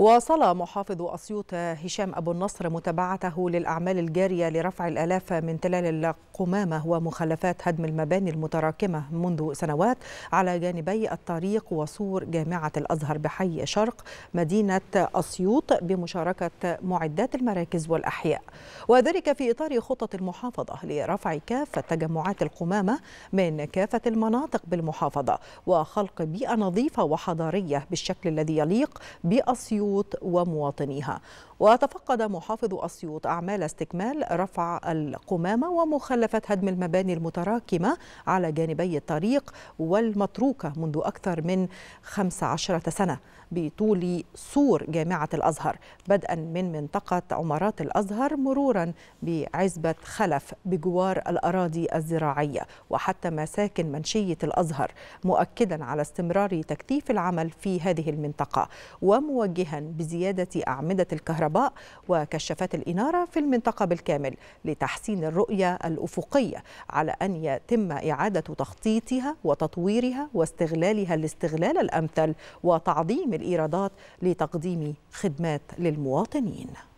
واصل محافظ أسيوط هشام أبو النصر متابعته للأعمال الجارية لرفع الآلاف من تلال القمامة ومخلفات هدم المباني المتراكمة منذ سنوات على جانبي الطريق وسور جامعة الأزهر بحي شرق مدينة أسيوط بمشاركة معدات المراكز والأحياء وذلك في إطار خطه المحافظة لرفع كافة تجمعات القمامة من كافة المناطق بالمحافظة وخلق بيئة نظيفة وحضارية بالشكل الذي يليق بأسيوط بيروت ومواطنيها وتفقد محافظ أسيوط أعمال استكمال رفع القمامة ومخلفة هدم المباني المتراكمة على جانبي الطريق والمتروكة منذ أكثر من 15 سنة بطول سور جامعة الأزهر بدءا من منطقة عمارات الأزهر مرورا بعزبة خلف بجوار الأراضي الزراعية وحتى مساكن منشية الأزهر مؤكدا على استمرار تكثيف العمل في هذه المنطقة وموجها بزيادة أعمدة الكهرباء الكهرباء وكشافات الإنارة في المنطقة بالكامل لتحسين الرؤية الأفقية على أن يتم إعادة تخطيطها وتطويرها واستغلالها الاستغلال الأمثل وتعظيم الإيرادات لتقديم خدمات للمواطنين